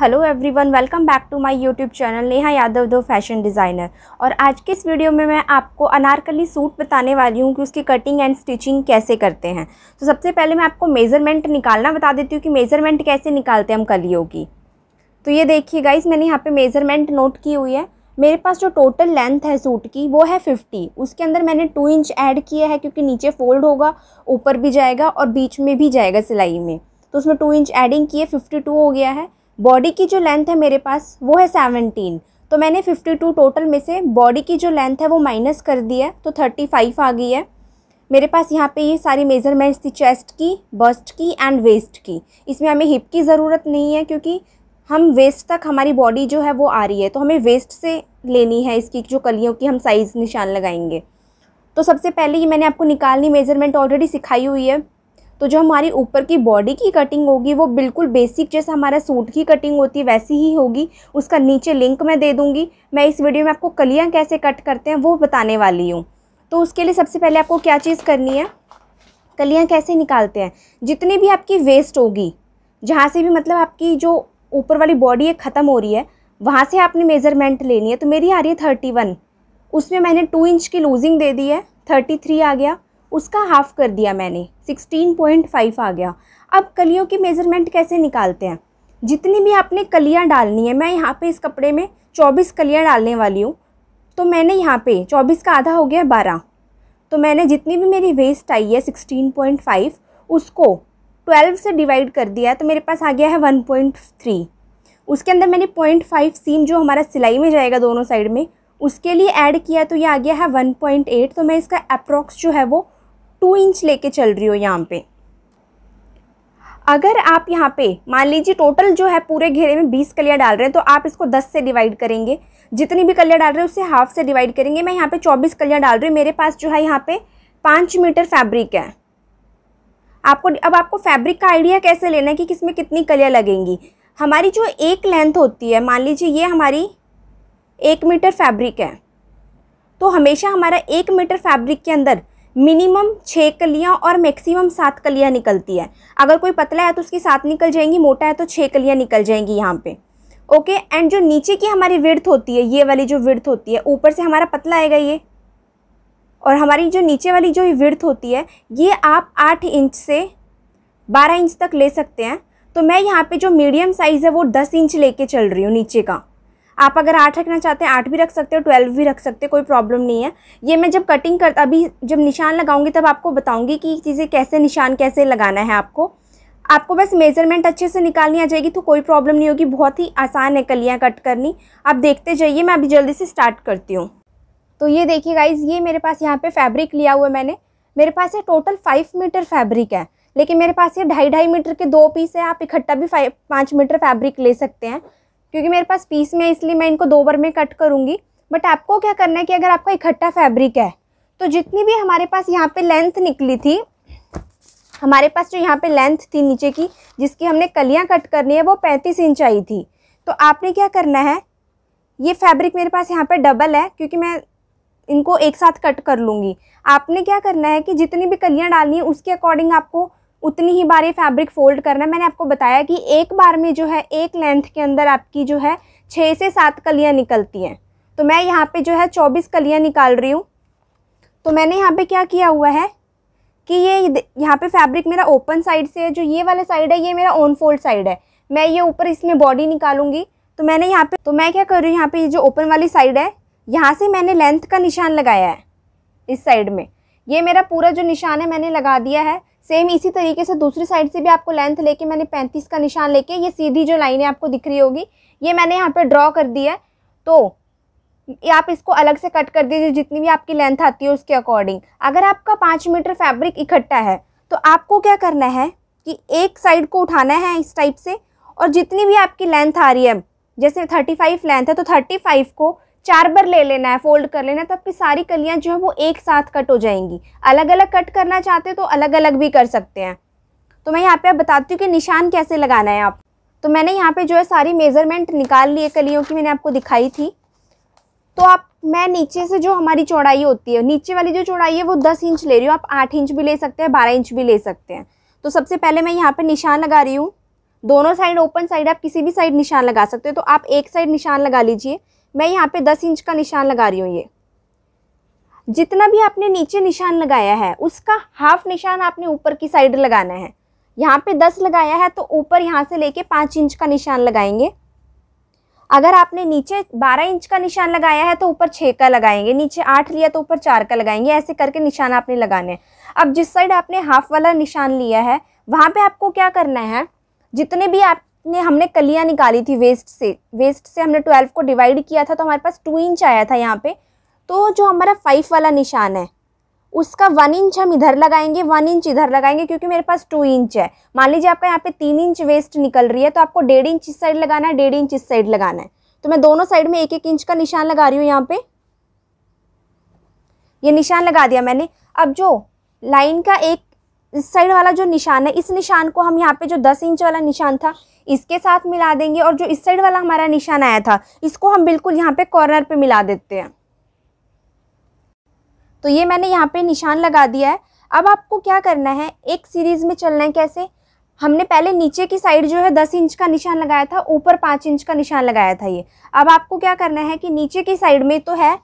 hello everyone welcome back to my YouTube channel Neha Yadav दो fashion designer और आज के इस वीडियो में मैं आपको अनारकली सूट बताने वाली हूँ कि उसकी कटिंग एंड स्टिचिंग कैसे करते हैं तो सबसे पहले मैं आपको मेज़रमेंट निकालना बता देती हूँ कि मेज़रमेंट कैसे निकालते हैं हम कलियों की तो ये देखिए गाइज मैंने यहाँ पर मेज़रमेंट नोट की हुई है मेरे पास जो टोटल लेंथ है सूट की वो है फिफ्टी उसके अंदर मैंने टू इंच ऐड किया है क्योंकि नीचे फोल्ड होगा ऊपर भी जाएगा और बीच में भी जाएगा सिलाई में तो उसमें टू इंच एडिंग किए फिफ्टी टू हो गया है बॉडी की जो लेंथ है मेरे पास वो है सेवनटीन तो मैंने फिफ्टी टू टोटल में से बॉडी की जो लेंथ है वो माइनस कर दी है तो थर्टी फाइव आ गई है मेरे पास यहाँ पे ये सारी मेज़रमेंट्स थी चेस्ट की बस्ट की एंड वेस्ट की इसमें हमें हिप की ज़रूरत नहीं है क्योंकि हम वेस्ट तक हमारी बॉडी जो है वो आ रही है तो हमें वेस्ट से लेनी है इसकी जो कलियों की हम साइज़ निशान लगाएंगे तो सबसे पहले ये मैंने आपको निकालनी मेज़रमेंट ऑलरेडी सिखाई हुई है तो जो हमारी ऊपर की बॉडी की कटिंग होगी वो बिल्कुल बेसिक जैसे हमारा सूट की कटिंग होती है वैसी ही होगी उसका नीचे लिंक मैं दे दूँगी मैं इस वीडियो में आपको कलियाँ कैसे कट करते हैं वो बताने वाली हूँ तो उसके लिए सबसे पहले आपको क्या चीज़ करनी है कलियाँ कैसे निकालते हैं जितनी भी आपकी वेस्ट होगी जहाँ से भी मतलब आपकी जो ऊपर वाली बॉडी है ख़त्म हो रही है वहाँ से आपने मेज़रमेंट लेनी है तो मेरी आ रही है थर्टी वन उसमें मैंने टू इंच की लूजिंग दे दी है थर्टी थ्री आ गया उसका हाफ़ कर दिया मैंने 16.5 आ गया अब कलियों की मेज़रमेंट कैसे निकालते हैं जितनी भी आपने कलियाँ डालनी है मैं यहाँ पे इस कपड़े में 24 कलियाँ डालने वाली हूँ तो मैंने यहाँ पे 24 का आधा हो गया बारह तो मैंने जितनी भी मेरी वेस्ट आई है फाइव उसको ट्वेल्व से डिवाइड कर दिया तो मेरे पास आ गया है थ्री उसके अंदर मैंने फाइव सीम जो हमारा सिलाई में जाएगा दोनों साइड में उसके लिए ऐड किया तो ये आ गया है 1.8 तो मैं इसका अप्रॉक्स जो है वो टू इंच लेके चल रही हो यहाँ पे अगर आप यहाँ पे मान लीजिए टोटल जो है पूरे घेरे में बीस कलियाँ डाल रहे हैं तो आप इसको दस से डिवाइड करेंगे जितनी भी कलियाँ डाल रहे हैं उससे हाफ से डिवाइड करेंगे मैं यहाँ पे चौबीस कलियाँ डाल रही हूँ मेरे पास जो है यहाँ पे पाँच मीटर फैब्रिक है आपको अब आपको फैब्रिक का आइडिया कैसे लेना है कि किसमें कितनी कलियाँ लगेंगी हमारी जो एक लेंथ होती है मान लीजिए ये हमारी एक मीटर फैब्रिक है तो हमेशा हमारा एक मीटर फैब्रिक के अंदर मिनिमम छः कलियाँ और मैक्सिमम सात कलियाँ निकलती है अगर कोई पतला है तो उसकी सात निकल जाएंगी मोटा है तो छः कलियाँ निकल जाएंगी यहाँ पे ओके एंड जो नीचे की हमारी विर्थ होती है ये वाली जो विर्थ होती है ऊपर से हमारा पतला आएगा ये और हमारी जो नीचे वाली जो विर्थ होती है ये आप आठ इंच से बारह इंच तक ले सकते हैं तो मैं यहाँ पर जो मीडियम साइज़ है वो दस इंच ले चल रही हूँ नीचे का आप अगर आठ रखना चाहते हैं आठ भी रख सकते हो ट्वेल्व भी रख सकते हो कोई प्रॉब्लम नहीं है ये मैं जब कटिंग कर अभी जब निशान लगाऊंगी तब आपको बताऊंगी कि चीज़ें कैसे निशान कैसे लगाना है आपको आपको बस मेजरमेंट अच्छे से निकालनी आ जाएगी तो कोई प्रॉब्लम नहीं होगी बहुत ही आसान है कलियाँ कट करनी आप देखते जाइए मैं अभी जल्दी से स्टार्ट करती हूँ तो ये देखिए गाइज ये मेरे पास यहाँ पर फैब्रिक लिया हुआ है मैंने मेरे पास ये टोटल फाइव मीटर फैब्रिक है लेकिन मेरे पास ये ढाई ढाई मीटर के दो पीस है आप इकट्ठा भी फाइव पाँच मीटर फैब्रिक ले सकते हैं क्योंकि मेरे पास पीस में इसलिए मैं इनको दो बार में कट करूँगी बट आपको क्या करना है कि अगर आपका इकट्ठा फैब्रिक है तो जितनी भी हमारे पास यहाँ पे लेंथ निकली थी हमारे पास जो यहाँ पे लेंथ थी नीचे की जिसकी हमने कलियाँ कट करनी है वो पैंतीस इंच आई थी तो आपने क्या करना है ये फैब्रिक मेरे पास यहाँ पर डबल है क्योंकि मैं इनको एक साथ कट कर लूँगी आपने क्या करना है कि जितनी भी कलियाँ डालनी है उसके अकॉर्डिंग आपको उतनी ही बार ये फैब्रिक फोल्ड करना है मैंने आपको बताया कि एक बार में जो है एक लेंथ के अंदर आपकी जो है छः से सात कलियाँ निकलती हैं तो मैं यहाँ पे जो है चौबीस कलियाँ निकाल रही हूँ तो मैंने यहाँ पे क्या किया हुआ है कि ये यहाँ पे फैब्रिक मेरा ओपन साइड से है जो ये वाला साइड है ये मेरा ऑन फोल्ड साइड है मैं ये ऊपर इसमें बॉडी निकालूंगी तो मैंने यहाँ पे तो मैं क्या कर रही हूँ यहाँ पे ये जो ओपन वाली साइड है यहाँ से मैंने लेंथ का निशान लगाया है इस साइड में ये मेरा पूरा जो निशान है मैंने लगा दिया है सेम इसी तरीके से दूसरी साइड से भी आपको लेंथ लेके मैंने पैंतीस का निशान लेके ये सीधी जो लाइन है आपको दिख रही होगी ये मैंने यहाँ पर ड्रॉ कर दी है तो आप इसको अलग से कट कर दीजिए जितनी भी आपकी लेंथ आती है उसके अकॉर्डिंग अगर आपका पाँच मीटर फैब्रिक इकट्ठा है तो आपको क्या करना है कि एक साइड को उठाना है इस टाइप से और जितनी भी आपकी लेंथ आ रही है जैसे थर्टी फाइव लेंथ है तो थर्टी फाइव को चार बार ले लेना है फोल्ड कर लेना है तो आपकी सारी कलियाँ जो है वो एक साथ कट हो जाएंगी अलग अलग कट करना चाहते हो तो अलग अलग भी कर सकते हैं तो मैं यहाँ पे आप बताती हूँ कि निशान कैसे लगाना है आप तो मैंने यहाँ पे जो है सारी मेज़रमेंट निकाल लिए कलियों की मैंने आपको दिखाई थी तो आप मैं नीचे से जो हमारी चौड़ाई होती है नीचे वाली जो चौड़ाई है वो दस इंच ले रही हूँ आप आठ इंच भी ले सकते हैं बारह इंच भी ले सकते हैं तो सबसे पहले मैं यहाँ पर निशान लगा रही हूँ दोनों साइड ओपन साइड आप किसी भी साइड निशान लगा सकते हो तो आप एक साइड निशान लगा लीजिए मैं यहाँ पे दस इंच का निशान लगा रही हूँ ये जितना भी आपने नीचे निशान लगाया है उसका हाफ निशान आपने ऊपर की साइड लगाना है यहाँ पे दस लगाया है तो ऊपर यहाँ से लेके पाँच इंच का निशान लगाएंगे अगर आपने नीचे बारह इंच का निशान लगाया है तो ऊपर छः का लगाएंगे नीचे आठ लिया तो ऊपर चार का लगाएंगे ऐसे करके निशान आपने लगाने हैं अब जिस साइड आपने हाफ वाला निशान लिया है वहाँ पर आपको क्या करना है जितने भी आप ने हमने कलियाँ निकाली थी वेस्ट से वेस्ट से हमने ट्वेल्व को डिवाइड किया था तो हमारे पास टू इंच आया था यहाँ पे तो जो हमारा फाइव वाला निशान है उसका वन इंच हम इधर लगाएंगे वन इंच इधर लगाएंगे क्योंकि मेरे पास टू इंच है मान लीजिए आपका यहाँ पे तीन इंच वेस्ट निकल रही है तो आपको डेढ़ इंच इस साइड लगाना है डेढ़ इंच इस साइड लगाना है तो मैं दोनों साइड में एक एक इंच का निशान लगा रही हूँ यहाँ पे ये निशान लगा दिया मैंने अब जो लाइन का एक इस साइड वाला जो निशान है इस निशान को हम यहाँ पे जो दस इंच वाला निशान था इसके साथ मिला देंगे और जो इस साइड वाला हमारा निशान आया था इसको हम बिल्कुल यहाँ पे कॉर्नर पे मिला देते हैं तो ये मैंने यहाँ पे निशान लगा दिया है अब आपको क्या करना है एक सीरीज़ में चलना है कैसे हमने पहले नीचे की साइड जो है दस इंच का निशान लगाया था ऊपर पाँच इंच का निशान लगाया था ये अब आपको क्या करना है कि नीचे की साइड में तो है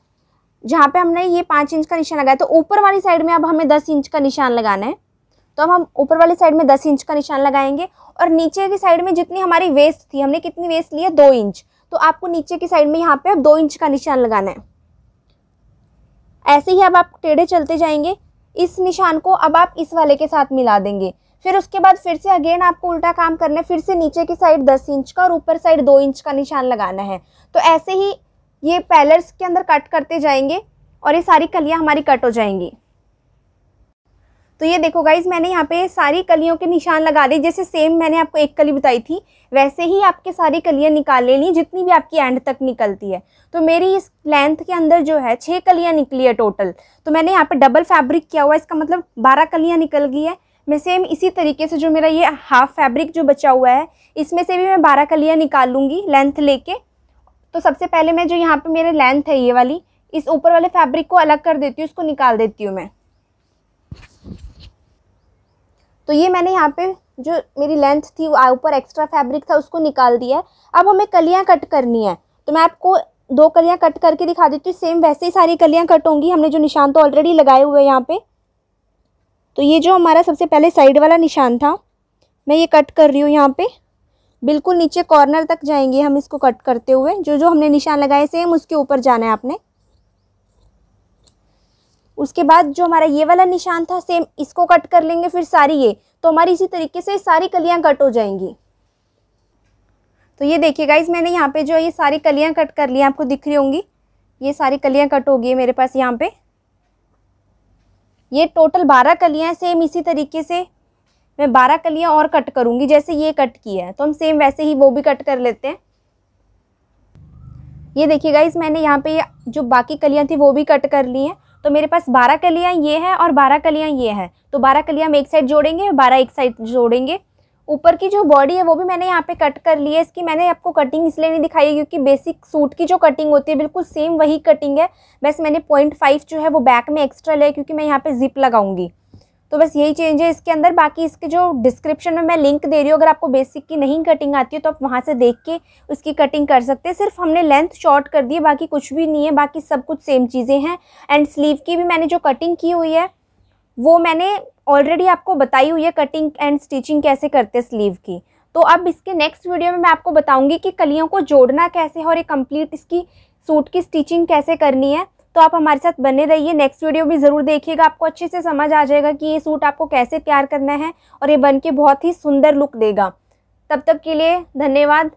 जहाँ पे हमने ये पाँच इंच का निशान लगाया तो ऊपर वाली साइड में अब हमें दस इंच का निशान लगाना है तो हम ऊपर वाले साइड में दस इंच का निशान लगाएंगे और नीचे की साइड में जितनी हमारी वेस्ट थी हमने कितनी वेस्ट ली है दो इंच तो आपको नीचे की साइड में यहाँ पे अब दो इंच का निशान लगाना है ऐसे ही अब आप टेढ़े चलते जाएंगे इस निशान को अब आप इस वाले के साथ मिला देंगे फिर उसके बाद फिर से अगेन आपको उल्टा काम करना है फिर से नीचे की साइड दस इंच का और ऊपर साइड दो इंच का निशान लगाना है तो ऐसे ही ये पैलर्स के अंदर कट करते जाएंगे और ये सारी कलियाँ हमारी कट हो जाएंगी तो ये देखो गाइज मैंने यहाँ पे सारी कलियों के निशान लगा दी जैसे सेम मैंने आपको एक कली बताई थी वैसे ही आपके सारी कलियाँ निकाल लेनी जितनी भी आपकी एंड तक निकलती है तो मेरी इस लेंथ के अंदर जो है छः कलियाँ निकली है टोटल तो मैंने यहाँ पे डबल फैब्रिक किया हुआ है इसका मतलब बारह कलियाँ निकल गई है मैं सेम इसी तरीके से जो मेरा ये हाफ फैब्रिक जो बचा हुआ है इसमें से भी मैं बारह कलियाँ निकाल लूँगी लेंथ ले तो सबसे पहले मैं जो यहाँ पर मेरे लेंथ है ये वाली इस ऊपर वाले फैब्रिक को अलग कर देती हूँ इसको निकाल देती हूँ मैं तो ये मैंने यहाँ पे जो मेरी लेंथ थी ऊपर एक्स्ट्रा फैब्रिक था उसको निकाल दिया है अब हमें कलियाँ कट करनी है तो मैं आपको दो कलियाँ कट करके दिखा देती हूँ सेम वैसे ही सारी कलियाँ कट होंगी हमने जो निशान तो ऑलरेडी लगाए हुए हैं यहाँ पर तो ये जो हमारा सबसे पहले साइड वाला निशान था मैं ये कट कर रही हूँ यहाँ पर बिल्कुल नीचे कॉर्नर तक जाएंगे हम इसको कट करते हुए जो जो हमने निशान लगाए सेम उसके ऊपर जाना है आपने उसके बाद जो हमारा ये वाला निशान था सेम इसको कट कर लेंगे फिर सारी ये तो हमारी इसी तरीके से सारी कलियाँ कट हो जाएंगी तो ये देखिए गाइज मैंने यहाँ पे जो ये सारी कलियाँ कट कर ली आपको दिख रही होंगी ये सारी कलियाँ कट होगी मेरे पास यहाँ पे ये टोटल बारह कलियाँ सेम इसी तरीके से मैं बारह कलियाँ और कट करूँगी जैसे ये कट किया है तो हम सेम वैसे ही वो भी कट कर लेते हैं ये देखिए गाइज मैंने यहाँ पे जो बाकी कलियाँ थी वो भी कट कर ली हैं तो मेरे पास बारह कलियाँ ये हैं और बारह कलियाँ ये हैं तो बारह कलियाँ हम एक साइड जोड़ेंगे बारह एक साइड जोड़ेंगे ऊपर की जो बॉडी है वो भी मैंने यहाँ पे कट कर ली है इसकी मैंने आपको कटिंग इसलिए नहीं दिखाई है क्योंकि बेसिक सूट की जो कटिंग होती है बिल्कुल सेम वही कटिंग है बस मैंने पॉइंट फाइव जो है वो बैक में एक्स्ट्रा लिया क्योंकि मैं यहाँ पे जिप लगाऊंगी तो बस यही चेंज है इसके अंदर बाकी इसके जो डिस्क्रिप्शन में मैं लिंक दे रही हूँ अगर आपको बेसिक की नहीं कटिंग आती है तो आप वहाँ से देख के उसकी कटिंग कर सकते हैं सिर्फ हमने लेंथ शॉर्ट कर दी बाकी कुछ भी नहीं है बाकी सब कुछ सेम चीज़ें हैं एंड स्लीव की भी मैंने जो कटिंग की हुई है वो मैंने ऑलरेडी आपको बताई हुई है कटिंग एंड स्टिचिंग कैसे करते स्लीव की तो अब इसके नेक्स्ट वीडियो में मैं आपको बताऊंगी कि कलियों को जोड़ना कैसे है और ये कंप्लीट इसकी सूट की स्टिचिंग कैसे करनी है तो आप हमारे साथ बने रहिए नेक्स्ट वीडियो भी ज़रूर देखिएगा आपको अच्छे से समझ आ जाएगा कि ये सूट आपको कैसे तैयार करना है और ये बन के बहुत ही सुंदर लुक देगा तब तक के लिए धन्यवाद